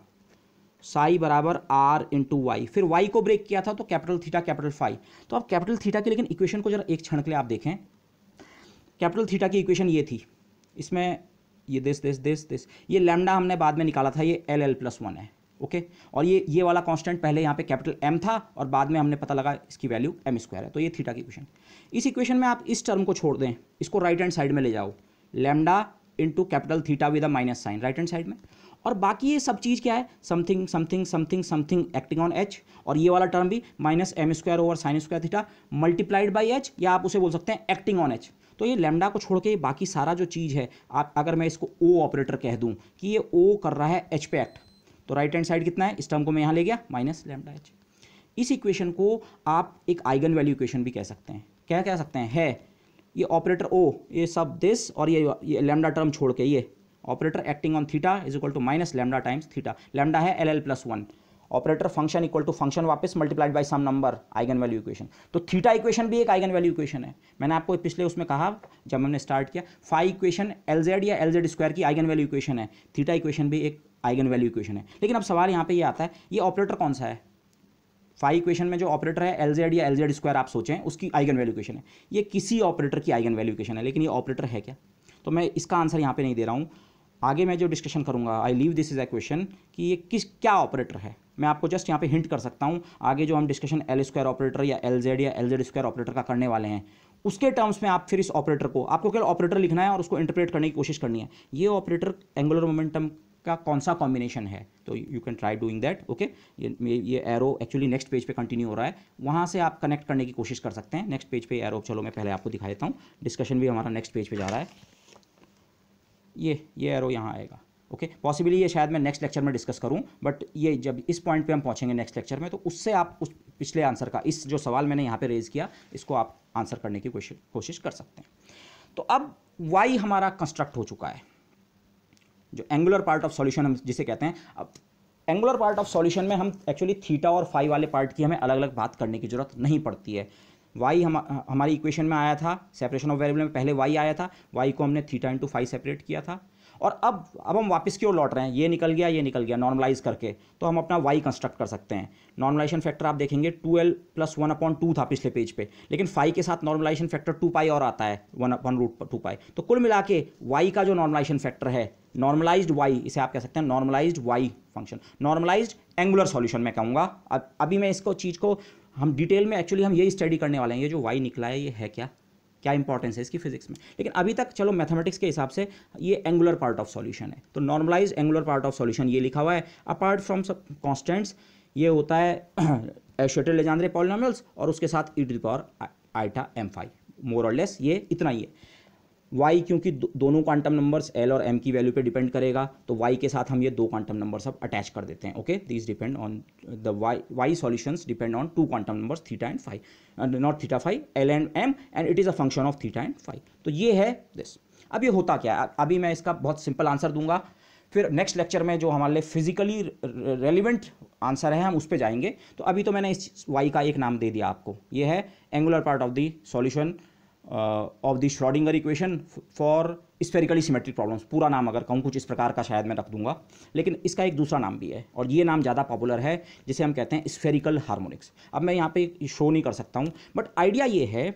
साई बराबर आर इंटू वाई फिर वाई को ब्रेक किया था तो कैपिटल थीटा कैपिटल फाई तो अब कैपिटल थीटा की लेकिन इक्वेशन को जरा एक क्षण के लिए आप देखें कैपिटल थीटा की इक्वेशन ये थी इसमें ये दिस दिस दिस दिस ये लैमडा हमने बाद में निकाला था ये एल एल प्लस वन है ओके और ये ये वाला कांस्टेंट पहले यहाँ पे कैपिटल एम था और बाद में हमने पता लगा इसकी वैल्यू एम स्क्वायर है तो ये थीटा की इक्वेशन इस इक्वेशन में आप इस टर्म को छोड़ दें इसको राइट हैंड साइड में ले जाओ lambda into capital theta with a minus sign right hand side में और बाकी ये सब चीज़ क्या है something something something something acting on H और ये वाला टर्म भी minus M square over sine square theta multiplied by H या आप उसे बोल सकते हैं एक्टिंग ऑन एच तो ये लेमडा को छोड़ के बाकी सारा जो चीज़ है आप अगर मैं इसको ओ ऑपरेटर कह दूँ कि ये ओ कर रहा है एच पे एक्ट तो राइट हैंड साइड कितना है इस टर्म को मैं यहाँ ले गया माइनस लेमडा एच इस इक्वेशन को आप एक आइगन वैल्यू इक्वेशन भी कह सकते हैं क्या कह सकते हैं है ये ऑपरेटर ओ ये सब दिस और ये ये लेमडा टर्म छोड़ के ये operator acting on theta is equal to minus lambda times theta lambda है L L plus one operator function equal to function वापस multiplied by some number eigen value equation तो theta equation भी एक eigen value equation है मैंने आपको पिछले उसमें कहा जब हमने स्टार्ट किया फाइव इक्वेशन एलजेड या एलजेड स्क्वायर की आइगन वैल्यू इक्वेशन है थीटा इक्वेशन भी एक आइगन वैल्यू इक्वेशन है लेकिन अब सवाल यहाँ पे यह आता है ये ऑपरेटर कौन सा है फाइव इक्वेशन में जो ऑपरेटर है एलजेड या एलजेड स्क्वायर आप सोचें उसकी आइगन वैल्यू इक्वेशन है ये किसी ऑपरेटर की आइगन वैल्यू इक्वेशन है लेकिन ये ऑपरेटर है क्या तो मैं इसका आंसर यहाँ पे नहीं दे रहा हूँ आगे मैं जो डिस्कशन करूँगा I leave this is a question कि ये किस क्या ऑपरेटर है मैं आपको जस्ट यहाँ पे हिंट कर सकता हूँ आगे जो हम डिस्कशन एल स्क्वायर ऑपरेटर या एल जेड या एल जेड स्क्वायर ऑपरेटर का करने वाले हैं उसके टर्म्स में आप फिर इस ऑपरेटर को आपको केवल ऑपरेटर लिखना है और उसको इंटरप्रेट करने की कोशिश करनी है ये ऑपरेटर एंगुलर मोमेंटम का कौन सा कॉम्बिनेशन है तो you can try doing that okay ये ये एरो एक्चुअली नेक्स्ट पेज पे कंटिन्यू हो रहा है वहाँ से आप कनेक्ट करने की कोशिश कर सकते हैं नेक्स्ट पेज पे एरो चलो मैं पहले आपको दिखा देता हूँ डिस्कशन भी हमारा नेक्स्ट पेज पे जा रहा है ये ये एरो यहाँ आएगा ओके okay? पॉसिबली ये शायद मैं नेक्स्ट लेक्चर में डिस्कस करूँ बट ये जब इस पॉइंट पे हम पहुँचेंगे नेक्स्ट लेक्चर में तो उससे आप उस पिछले आंसर का इस जो सवाल मैंने यहाँ पे रेज किया इसको आप आंसर करने की कोशिश कोशिश कर सकते हैं तो अब वाई हमारा कंस्ट्रक्ट हो चुका है जो एंगुलर पार्ट ऑफ सोल्यूशन हम जिसे कहते हैं अब एंगुलर पार्ट ऑफ सोल्यूशन में हम एक्चुअली थीटा और फाइव वाले पार्ट की हमें अलग अलग बात करने की जरूरत नहीं पड़ती है वाई हम हमारी इक्वेशन में आया था सेपरेशन ऑफ वेरिएबल में पहले वाई आया था वाई को हमने थीटा इंटू फाइव सेपरेट किया था और अब अब हम वापस क्यों लौट रहे हैं ये निकल गया ये निकल गया नॉर्मलाइज करके तो हम अपना वाई कंस्ट्रक्ट कर सकते हैं नॉर्मलाइजेशन फैक्टर आप देखेंगे two L plus one upon two था पिछले पेज पे लेकिन फाइव के साथ नॉर्मलाइजेशन फैक्टर टू पाई और आता है one upon root two pi तो कुल मिला के वाई का जो नॉर्मलाइजेशन फैक्टर है नॉर्मलाइज्ड वाई इसे आप कह सकते हैं normalized Y function normalized angular solution मैं कहूँगा अब अभी मैं इसको चीज़ को हम डिटेल में एक्चुअली हम ये स्टडी करने वाले हैं ये जो वाई निकला है ये है क्या क्या इंपॉर्टेंस है इसकी फिजिक्स में लेकिन अभी तक चलो मैथमेटिक्स के हिसाब से ये एंगुलर पार्ट ऑफ सॉल्यूशन है तो normalize angular part of solution ये लिखा हुआ है अपार्ट फ्रॉम सब कॉन्स्टेंट्स ये होता है एशोटे लेजांद्रे पॉलिनॉमियल्स और उसके साथ e to power iota M phi more और लेस ये इतना ही है वाई क्योंकि दो, दोनों क्वांटम नंबर्स एल और एम की वैल्यू पे डिपेंड करेगा तो वाई के साथ हम ये दो क्वांटम नंबर्स अब अटैच कर देते हैं okay this depend on the Y Y solutions depend on two quantum numbers theta and phi not theta phi L and M and it is a function of theta and phi तो ये है this अब ये होता क्या है अभी मैं इसका बहुत सिंपल आंसर दूंगा फिर नेक्स्ट लेक्चर में जो हमारे लिए फिजिकली रेलिवेंट आंसर है हम उस पर जाएंगे तो अभी तो मैंने इस वाई का एक नाम दे दिया आपको ये है angular part of the solution of the Schrodinger equation for spherically symmetric problems पूरा नाम अगर कहूँ कुछ इस प्रकार का शायद मैं रख दूंगा लेकिन इसका एक दूसरा नाम भी है और ये नाम ज़्यादा पॉपुलर है जिसे हम कहते हैं स्फेरिकल हारमोनिक्स अब मैं यहाँ पे शो नहीं कर सकता हूँ बट आइडिया ये है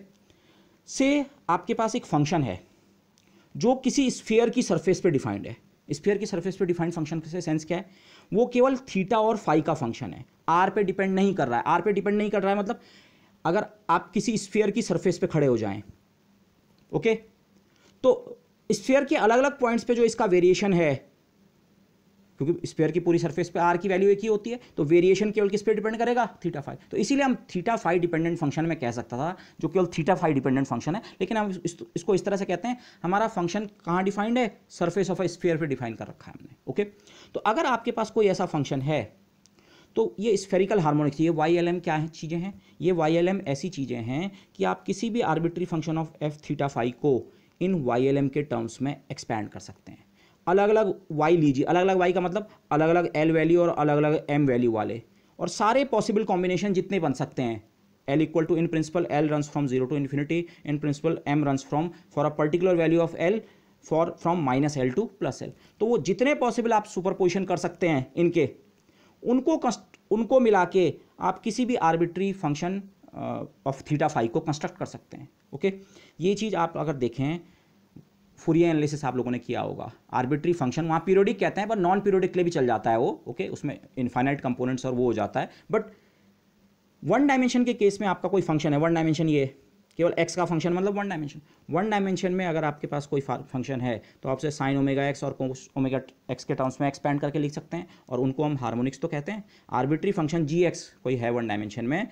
से आपके पास एक फंक्शन है जो किसी स्फेयर की सरफेस पर डिफाइंड है स्फेयर की सरफेस पर डिफाइंड फंक्शन से सेंस क्या है वो केवल थीटा और फाई का फंक्शन है आर पे डिपेंड नहीं कर रहा है आर पे डिपेंड नहीं कर रहा है मतलब अगर आप किसी स्फेयर की सरफेस पे खड़े हो जाएं ओके तो स्फेयर के अलग अलग पॉइंट्स पे जो इसका वेरिएशन है क्योंकि स्पेयर की पूरी सरफेस पे आर की वैल्यू एक ही होती है तो वेरिएशन केवल किस पे डिपेंड करेगा थीटा फाइव तो इसीलिए हम थीटा फाइव डिपेंडेंट फंक्शन में कह सकता था जो केवल थीटा फाइव डिपेंडेंट फंक्शन है लेकिन हम इस, इसको इस तरह से कहते हैं हमारा फंक्शन कहाँ डिफाइंड है सरफेस ऑफ ए स्पेयर पर डिफाइन कर रखा है हमने ओके तो अगर आपके पास कोई ऐसा फंक्शन है तो ये स्फेरिकल हार्मोनिक्स ये वाई एल एम क्या है चीज़ें हैं ये वाई एल एम ऐसी चीज़ें हैं कि आप किसी भी arbitrary function of F theta phi को इन वाई एल एम के टर्म्स में एक्सपैंड कर सकते हैं अलग अलग वाई लीजिए अलग अलग वाई का मतलब अलग अलग एल वैल्यू और अलग अलग एम वैल्यू वाले और सारे पॉसिबल कॉम्बिनेशन जितने बन सकते हैं L equal to in principle L run from zero to infinity in principle M run from for a particular value of L for from minus L to plus L तो वो जितने possible आप superposition कर सकते हैं इनके उनको उनको मिला के आप किसी भी arbitrary function of theta phi को कंस्ट्रक्ट कर सकते हैं ओके ये चीज़ आप अगर देखें फूरियर एनालिसिस आप लोगों ने किया होगा आर्बिट्री फंक्शन वहाँ पीरियोडिक कहते हैं पर नॉन पीरियोडिक के लिए भी चल जाता है वो ओके उसमें इन्फाइनाइट कंपोनेंट्स और वो हो जाता है बट वन डायमेंशन के केस में आपका कोई फंक्शन है वन डायमेंशन ये केवल एक्स का फंक्शन मतलब वन डायमेंशन वन डायमेंशन में अगर आपके पास कोई फंक्शन है तो उसे साइन ओमेगा एक्स और ओमेगा एक्स के टर्म्स में एक्सपेंड करके लिख सकते हैं और उनको हम हार्मोनिक्स तो कहते हैं आर्बिट्री फंक्शन जी एक्स कोई है वन डायमेंशन में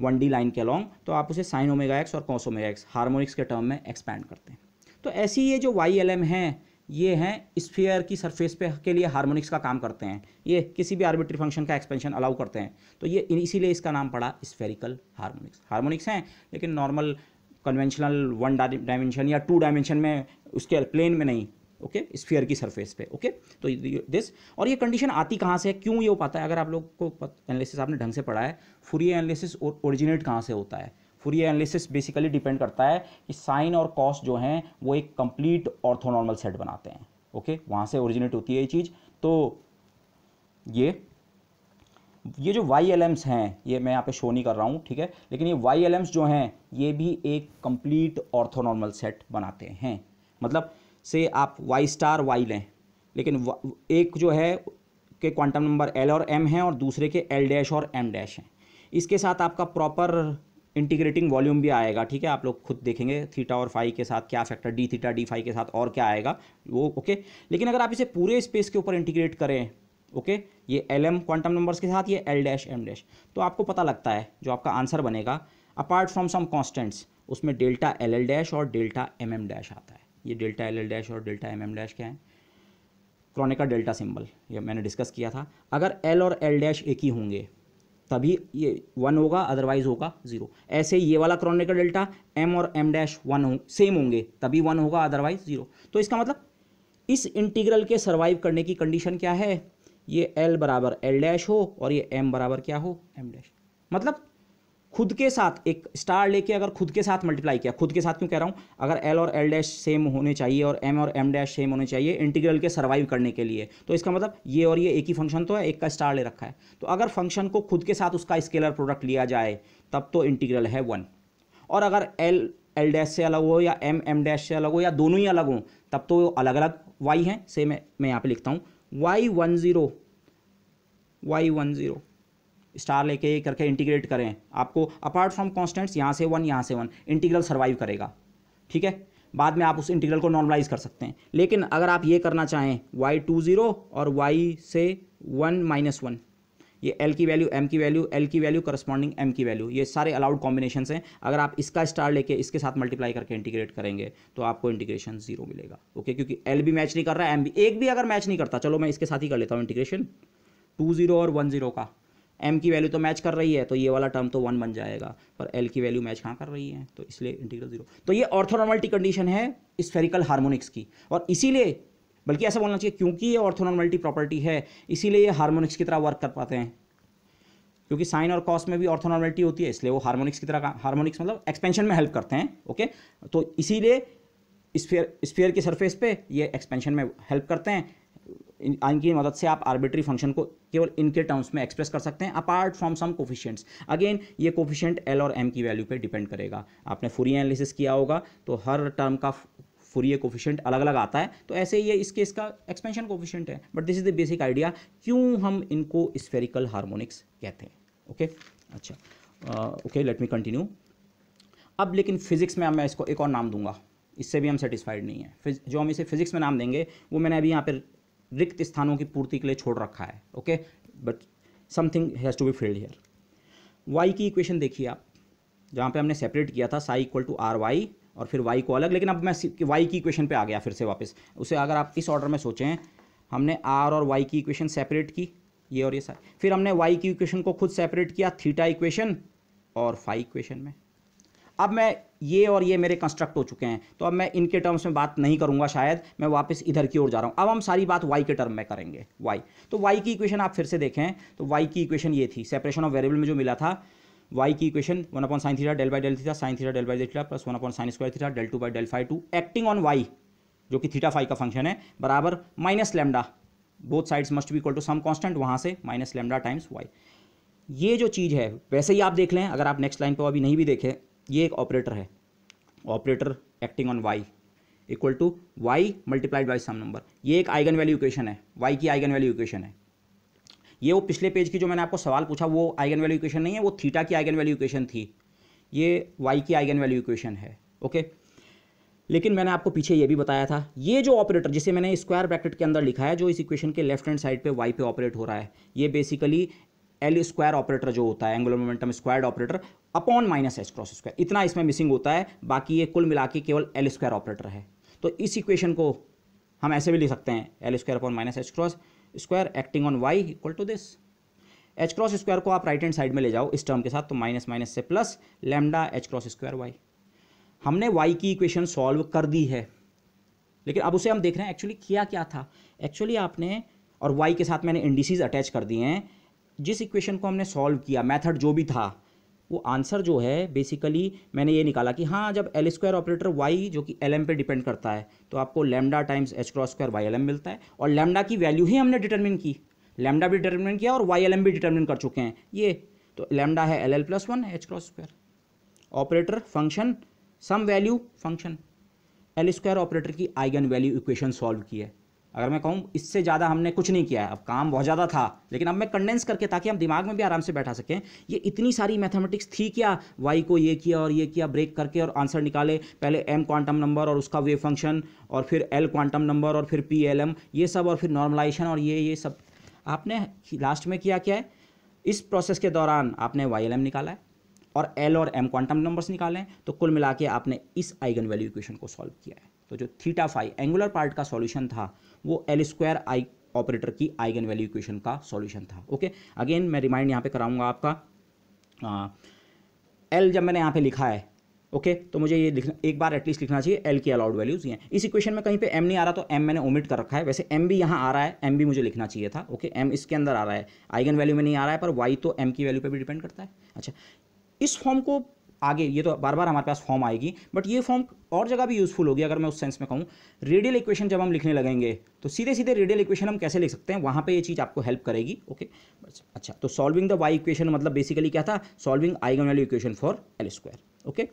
वन डी लाइन के अलॉन्ग तो आप उसे साइन ओमेगा एक्स और कौस ओमेगा एक्स हार्मोनिक्स के टर्म में एक्सपेंड करते हैं तो ऐसी ये जो वाई एल एम है ये हैं स्फीयर की सरफेस पे के लिए हार्मोनिक्स का काम करते हैं ये किसी भी आर्बिट्री फंक्शन का एक्सपेंशन अलाउ करते हैं तो ये इसीलिए इसका नाम पड़ा स्फेरिकल हार्मोनिक्स हार्मोनिक्स हैं लेकिन नॉर्मल कन्वेंशनल वन डायमेंशन या टू डायमेंशन में उसके प्लेन में नहीं ओके okay? स्फीयर की सरफेस पे ओके okay? तो दिस और ये कंडीशन आती कहाँ से है क्यों ये हो पाता है अगर आप लोग को एनालिसिस आपने ढंग से पढ़ा है फुरियर एनालिसिस ओरिजिनेट कहाँ से होता है फिर एनालिसिस बेसिकली डिपेंड करता है कि साइन और कॉस जो हैं वो एक कंप्लीट ऑर्थोनॉर्मल सेट बनाते हैं ओके वहाँ से ओरिजिनेट होती है ये चीज़ तो ये ये जो वाई एल एम्स हैं ये मैं यहाँ पे शो नहीं कर रहा हूँ ठीक है लेकिन ये वाई एल एम्स जो हैं ये भी एक कंप्लीट ऑर्थोनॉर्मल सेट बनाते हैं मतलब से आप वाई स्टार वाई लें लेकिन एक जो है के क्वांटम नंबर एल और एम हैं और दूसरे के एल डैश और एम डैश हैं इसके साथ आपका प्रॉपर इंटीग्रेटिंग वॉल्यूम भी आएगा ठीक है आप लोग खुद देखेंगे थीटा और फाइव के साथ क्या factor D theta D phi के साथ और क्या आएगा वो ओके लेकिन अगर आप इसे पूरे स्पेस के ऊपर इंटीग्रेट करें ओके ये एल एम क्वांटम नंबर्स के साथ ये एल डैश एम डैश तो आपको पता लगता है जो आपका आंसर बनेगा अपार्ट फ्रॉम सम कॉन्स्टेंट्स उसमें डेल्टा एल एल डैश और डेल्टा एम एम डैश आता है ये डेल्टा एल एल डैश और डेल्टा एम एम डैश क्या है क्रॉनिका डेल्टा सिंबल ये मैंने डिस्कस किया था अगर एल और एल डैश एक ही होंगे तभी ये वन होगा अदरवाइज होगा जीरो ऐसे ये वाला क्रोनिक डेल्टा एम और एम डैश वन हो सेम होंगे तभी वन होगा अदरवाइज जीरो तो इसका मतलब इस इंटीग्रल के सर्वाइव करने की कंडीशन क्या है ये एल बराबर एल डैश हो और ये एम बराबर क्या हो एम डैश मतलब खुद के साथ एक स्टार लेके अगर खुद के साथ मल्टीप्लाई किया खुद के साथ क्यों कह रहा हूँ अगर एल और एल डैश सेम होने चाहिए और एम और एम डैश सेम होने चाहिए इंटीग्रल के सर्वाइव करने के लिए तो इसका मतलब ये और ये एक ही फंक्शन तो है एक का स्टार ले रखा है तो अगर फंक्शन को खुद के साथ उसका स्केलर प्रोडक्ट लिया जाए तब तो इंटीग्रल है वन और अगर एल एल डैश से अलग हो या एम एम डैश से अलग हो या दोनों ही अलग हों तब तो अलग अलग वाई हैं सेम मैं मैं यहाँ पर लिखता हूँ Y one zero Y one zero star लेके करके इंटीग्रेट करें आपको अपार्ट फ्रॉम कॉन्स्टेंट्स यहाँ से वन यहाँ से वन इंटीग्रल सर्वाइव करेगा ठीक है बाद में आप उस इंटीग्रल को नॉर्मलाइज कर सकते हैं लेकिन अगर आप ये करना चाहें वाई टू ज़ीरो और वाई से वन माइनस वन ये एल की वैल्यू एम की वैल्यू एल की वैल्यू करस्पॉन्डिंग एम की वैल्यू ये सारे अलाउड कॉम्बिनेशन हैं अगर आप इसका स्टार लेके इसके साथ मल्टीप्लाई करके इंटीग्रेट करेंगे तो आपको इंटीग्रेशन जीरो मिलेगा ओके क्योंकि एल भी मैच नहीं कर रहा है एम भी एक भी अगर मैच नहीं करता चलो मैं इसके साथ ही कर लेता हूँ इंटीग्रेशन टू जीरो और वन जीरो का एम की वैल्यू तो मैच कर रही है तो ये वाला टर्म तो वन बन जाएगा पर एल की वैल्यू मैच कहाँ कर रही है तो इसलिए इंटीग्रल जीरो तो ये ऑर्थोनॉर्मल्टी कंडीशन है स्फेरिकल हार्मोनिक्स की और इसीलिए बल्कि ऐसा बोलना चाहिए क्योंकि ये ऑर्थोनॉर्मल्टी प्रॉपर्टी है इसीलिए ये हार्मोनिक्स की तरह वर्क कर पाते हैं क्योंकि साइन और कॉस में भी ऑर्थोनॉर्मल्टी होती है इसलिए वो हार्मोनिक्स की तरह हार्मोनिक्स मतलब एक्सपेंशन में हेल्प करते हैं ओके तो इसीलिए स्फेयर स्फेयर की सरफेस पे ये एक्सपेंशन में हेल्प करते हैं इनकी मदद से आप आर्बिट्री फंक्शन को केवल इनके टर्म्स में एक्सप्रेस कर सकते हैं apart from some coefficients again ये कोफिशियंट एल और एम की वैल्यू पे डिपेंड करेगा आपने फूरी एनालिसिस किया होगा तो हर टर्म का फूरियर कोफिशियंट अलग अलग आता है तो ऐसे ये इसके इसका एक्सपेंशन कोफिशियंट है but this is the basic idea क्यों हम इनको स्फेरिकल हारमोनिक्स कहते हैं ओके अच्छा ओके लेट मी कंटिन्यू अब लेकिन फिजिक्स में मैं इसको एक और नाम दूंगा इससे भी हम सेटिस्फाइड नहीं है जो हम इसे फिजिक्स में नाम देंगे वो मैंने अभी यहाँ पर रिक्त स्थानों की पूर्ति के लिए छोड़ रखा है okay but something has to be filled here Y की इक्वेशन देखिए आप जहाँ पे हमने सेपरेट किया था psi equal to R Y और फिर वाई को अलग लेकिन अब मैं वाई की इक्वेशन पे आ गया फिर से वापस उसे अगर आप इस ऑर्डर में सोचें हमने आर और वाई की इक्वेशन सेपरेट की ये और ये सारी फिर हमने वाई की इक्वेशन को खुद सेपरेट किया थीटा इक्वेशन और फाई इक्वेशन में अब मैं ये और ये मेरे कंस्ट्रक्ट हो चुके हैं तो अब मैं इनके टर्म्स में बात नहीं करूंगा शायद मैं वापस इधर की ओर जा रहा हूँ अब हम सारी बात वाई के टर्म में करेंगे वाई तो वाई की इक्वेशन आप फिर से देखें तो वाई की इक्वेशन ये थी सेपरेशन ऑफ वेरिएबल में जो मिला था वाई की equation one upon sine theta del by del theta sine theta del by del theta plus one upon sine square theta del two by del phi two acting on Y जो कि theta phi का function है बराबर minus lambda both sides must be equal to some constant वहां से minus lambda times Y ये जो चीज़ है वैसे ही आप देख लें अगर आप नेक्स्ट लाइन पर अभी नहीं भी देखें ये एक ऑपरेटर है operator acting on Y equal to Y multiplied by some number ये एक आइगन वैल्यू इक्वेशन है वाई की आइगन वैल्यू इक्वेशन है ये वो पिछले पेज की जो मैंने आपको सवाल पूछा वो आइगन वैल्यू इक्वेशन नहीं है वो थीटा की आइगन वैल्यू इक्वेशन थी ये वाई की आइगन वैल्यू इक्वेशन है ओके लेकिन मैंने आपको पीछे ये भी बताया था ये जो ऑपरेटर जिसे मैंने स्क्वायर ब्रैकेट के अंदर लिखा है जो इस इक्वेशन के लेफ्ट हैंड साइड पे वाई पे ऑपरेट हो रहा है ये बेसिकली एल स्क्वायर ऑपरेटर जो होता है angular momentum squared operator upon minus H cross square इतना इसमें मिसिंग होता है बाकी ये कुल मिला के केवल एल स्क्वायर ऑपरेटर है तो इस इक्वेशन को हम ऐसे भी लिख सकते हैं L square upon minus H cross square acting on Y equal to this H cross square को आप राइट हैंड साइड में ले जाओ इस टर्म के साथ तो माइनस माइनस से plus lambda H cross square Y हमने वाई की इक्वेशन सॉल्व कर दी है लेकिन अब उसे हम देख रहे हैं एक्चुअली किया क्या था एक्चुअली आपने और वाई के साथ मैंने इंडिसीज अटैच कर दिए हैं जिस इक्वेशन को हमने सॉल्व किया मेथड जो भी था वो आंसर जो है बेसिकली मैंने ये निकाला कि हाँ जब एल स्क्वायर ऑपरेटर वाई जो कि एल एम पे डिपेंड करता है तो आपको lambda times H cross square Y L M मिलता है और लेमडा की वैल्यू ही हमने डिटर्मिन की लेमडा भी डिटर्मिन किया और वाई एल एम भी डिटर्मिन कर चुके हैं ये तो लेमडा है L L plus one H cross square operator function some value function L square operator की आइगन वैल्यू इक्वेशन सॉल्व की है अगर मैं कहूँ इससे ज़्यादा हमने कुछ नहीं किया है अब काम बहुत ज़्यादा था लेकिन अब मैं कंडेंस करके ताकि हम दिमाग में भी आराम से बैठा सकें ये इतनी सारी मैथमेटिक्स थी क्या वाई को ये किया और ये किया ब्रेक करके और आंसर निकाले पहले एम क्वांटम नंबर और उसका वेव फंक्शन और फिर एल क्वांटम नंबर और फिर पी एल एम ये सब और फिर नॉर्मलाइजेशन और ये ये सब आपने लास्ट में किया क्या है इस प्रोसेस के दौरान आपने वाई एल एम निकाला है और एल और एम क्वांटम नंबर्स निकालें तो कुल मिला के आपने इस आइगन वैल्यू इक्वेशन को सॉल्व किया है तो जो थीटा फाइव एंगुलर पार्ट का सॉल्यूशन था वो एल स्क्वायर आई ऑपरेटर की आइगन वैल्यू इक्वेशन का सॉल्यूशन था ओके अगेन मैं रिमाइंड यहाँ पे कराऊंगा आपका एल जब मैंने यहाँ पे लिखा है ओके okay, तो मुझे ये लिखना एक बार एटलीस्ट लिखना चाहिए एल की अलाउड वैल्यूज ये इस इक्वेशन में कहीं पे एम नहीं आ रहा तो एम मैंने ओमिट कर रखा है वैसे एम भी यहाँ आ रहा है एम भी मुझे लिखना चाहिए था ओके okay, एम इसके अंदर आ रहा है आइगन वैल्यू में नहीं आ रहा है पर वाई तो एम की वैल्यू पर भी डिपेंड करता है अच्छा इस फॉर्म को आगे ये तो बार बार हमारे पास फॉर्म आएगी बट ये फॉर्म और जगह भी यूज़फुल होगी अगर मैं उस सेंस में कहूँ रेडियल इक्वेशन जब हम लिखने लगेंगे तो सीधे सीधे रेडियल इक्वेशन हम कैसे लिख सकते हैं वहाँ पे ये चीज़ आपको हेल्प करेगी ओके अच्छा तो सॉल्विंग द वाई इक्वेशन मतलब बेसिकली क्या था solving eigen value equation for L square okay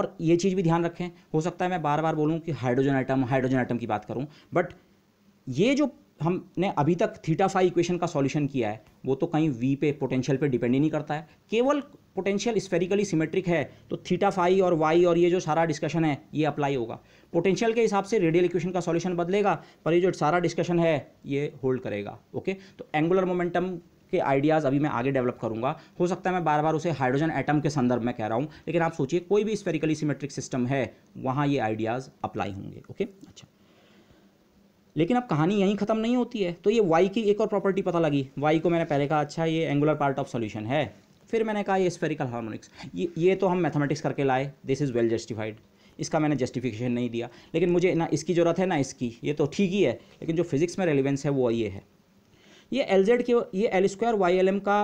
और ये चीज़ भी ध्यान रखें हो सकता है मैं बार बार बोलूँ कि हाइड्रोजन आइटम हाइड्रोजन आइटम की बात करूँ बट ये जो हमने अभी तक थीटा फाइव इक्वेशन का सॉल्यूशन किया है वो तो कहीं वी पे पोटेंशियल पे डिपेंड ही नहीं करता है केवल पोटेंशियल स्फेरिकली सिमेट्रिक है तो थीटा फाइव और वाई और ये जो सारा डिस्कशन है ये अप्लाई होगा पोटेंशियल के हिसाब से रेडियल इक्वेशन का सॉल्यूशन बदलेगा पर ये जो सारा डिस्कशन है ये होल्ड करेगा ओके तो एंगुलर मोमेंटम के आइडियाज़ अभी मैं आगे डेवलप करूंगा हो सकता है मैं बार बार उसे हाइड्रोजन एटम के संदर्भ में कह रहा हूँ लेकिन आप सोचिए कोई भी स्पेरिकली सिमेट्रिक सिस्टम है वहाँ ये आइडियाज़ अप्लाई होंगे ओके अच्छा लेकिन अब कहानी यहीं ख़त्म नहीं होती है तो ये वाई की एक और प्रॉपर्टी पता लगी वाई को मैंने पहले कहा अच्छा ये एंगुलर पार्ट ऑफ सोल्यूशन है फिर मैंने कहा ये स्पेरिकल हार्मोनिक्स ये ये तो हम मैथमेटिक्स करके लाए दिस इज़ वेल जस्टिफाइड इसका मैंने जस्टिफिकेशन नहीं दिया लेकिन मुझे ना इसकी ज़रूरत है ना इसकी ये तो ठीक ही है लेकिन जो फिज़िक्स में रेलिवेंस है वो ये है ये एल जेड के ये L square Y L M का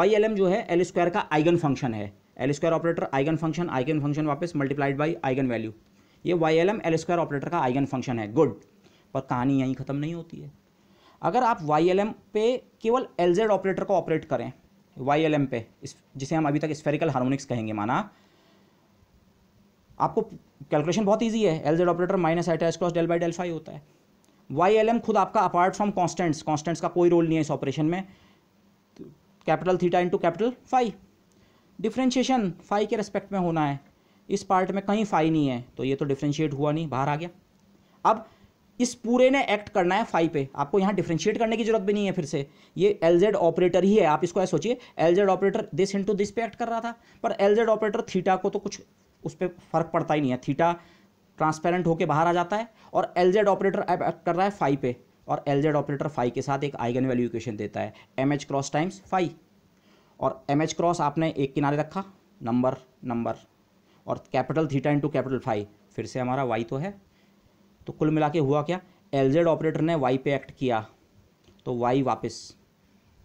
वाई एल एम जो है एल स्क्वायर का आइगन फंक्शन है L square operator eigen function eigen function वापस मल्टीप्लाइड बाई आइगन वैल्यू ये Y L M L square operator का आइगन फंक्शन है good पर कहानी यहीं ख़त्म नहीं होती है अगर आप वाई एल एम पे केवल एल जेड ऑपरेटर को ऑपरेट करें वाई एल एम पे जिसे हम अभी तक स्फेरिकल हार्मोनिक्स कहेंगे माना आपको कैलकुलेशन बहुत ईजी है L Z operator minus I S cross del by del phi होता है वाई एल एम खुद आपका अपार्ट फ्रॉम कॉन्स्टेंट्स कॉन्स्टेंट्स का कोई रोल नहीं है इस ऑपरेशन में capital theta into capital phi differentiation phi के रेस्पेक्ट में होना है इस पार्ट में कहीं फाइव नहीं है तो ये तो डिफ्रेंशिएट हुआ नहीं बाहर आ गया अब इस पूरे ने एक्ट करना है फाइव पे आपको यहाँ डिफ्रेंशिएट करने की जरूरत भी नहीं है फिर से ये एल जेड ऑपरेटर ही है आप इसको ऐसा सोचिए L Z operator this into this पे एक्ट कर रहा था पर एल जेड ऑपरेटर थीटा को तो कुछ उस पर फर्क पड़ता ही नहीं है थीटा ट्रांसपेरेंट होकर बाहर आ जाता है और एल जेड ऑपरेटर एक्ट कर रहा है फाइव पे और एल जेड ऑपरेटर फाइव के साथ एक आइगन वैल्यू इक्वेशन देता है M H cross times phi और एम एच क्रॉस आपने एक किनारे रखा नंबर नंबर और capital theta into capital phi फिर से हमारा वाई तो है तो कुल मिला के हुआ क्या जेड ऑपरेटर ने वाई पे एक्ट किया तो वाई वापस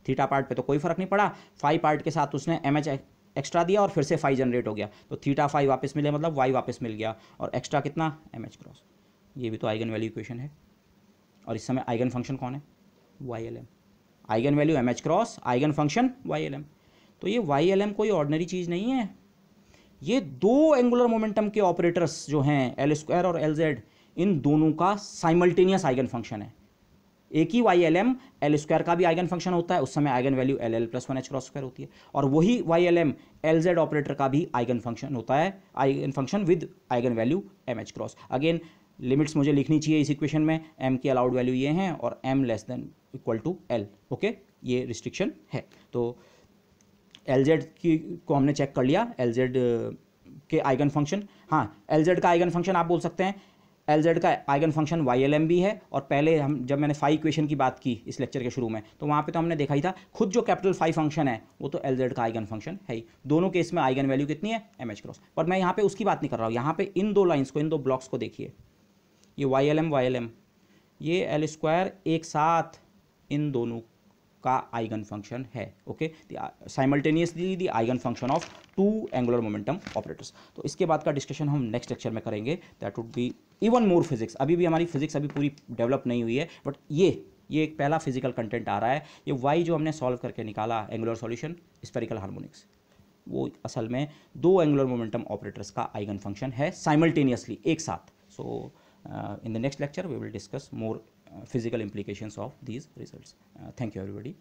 थीटा पार्ट पे तो कोई फर्क नहीं पड़ा फाइव पार्ट के साथ उसने एम एच एक्स्ट्रा दिया और फिर से फाइव जनरेट हो गया तो थीटा फाइव वापस मिले मतलब वाई वापस मिल गया और एक्स्ट्रा कितना एम एच क्रॉस ये भी तो आइगन वैल्यू इक्वेशन है और इस समय आइगन फंक्शन कौन है Y L M eigenvalue M H cross eigenfunction Y L M तो ये वाई एल एम कोई ऑर्डनरी चीज़ नहीं है ये दो एंगुलर मोमेंटम के ऑपरेटर्स जो हैं एल स्क्वायर और एल जेड इन दोनों का साइमल्टेनियस आइगन फंक्शन है एक ही Y L M L square का भी आइगन फंक्शन होता है उस समय eigenvalue L L plus one H cross square होती है और वही Y L M L Z operator का भी आइगन फंक्शन होता है eigenfunction with eigenvalue M H cross again limits मुझे लिखनी चाहिए इस इक्वेशन में एम की अलाउड वैल्यू ये हैं और M less than equal to L okay ये रिस्ट्रिक्शन है तो एल जेड की को हमने चेक कर लिया एल जेड के आइगन फंक्शन हाँ एल जेड का आइगन फंक्शन आप बोल सकते हैं एल जेड का eigen eigenfunction Y L M भी है और पहले हम जब मैंने फाइव इक्वेशन की बात की इस लेक्चर के शुरू में तो वहाँ पे तो हमने देखा ही था खुद जो कैपिटल फाइव फंक्शन है वो तो एल जेड का आइगन फंक्शन है ही दोनों केस में आइगन वैल्यू कितनी है एम एच क्रॉस पर मैं यहाँ पे उसकी बात नहीं कर रहा हूँ यहाँ पे इन दो लाइन्स को इन दो ब्लॉक्स को देखिए ये Y L M Y L M ये एल स्क्वायर एक साथ इन दोनों का आइगन फंक्शन है okay simultaneously the uh, eigenfunction of two angular momentum operators तो इसके बाद का डिस्कशन हम नेक्स्ट लेक्चर में करेंगे that would be even more physics अभी भी हमारी फिजिक्स अभी पूरी डेवलप नहीं हुई है बट ये ये एक पहला फिजिकल कंटेंट आ रहा है ये वाई जो हमने सॉल्व करके निकाला एंगुलर सॉल्यूशन स्पेरिकल हार्मोनिक्स वो असल में दो एंगुलर मोमेंटम ऑपरेटर्स का आइगन फंक्शन है साइमल्टेनियसली एक साथ so in the next lecture we will discuss more physical implications of these results. Uh, thank you everybody.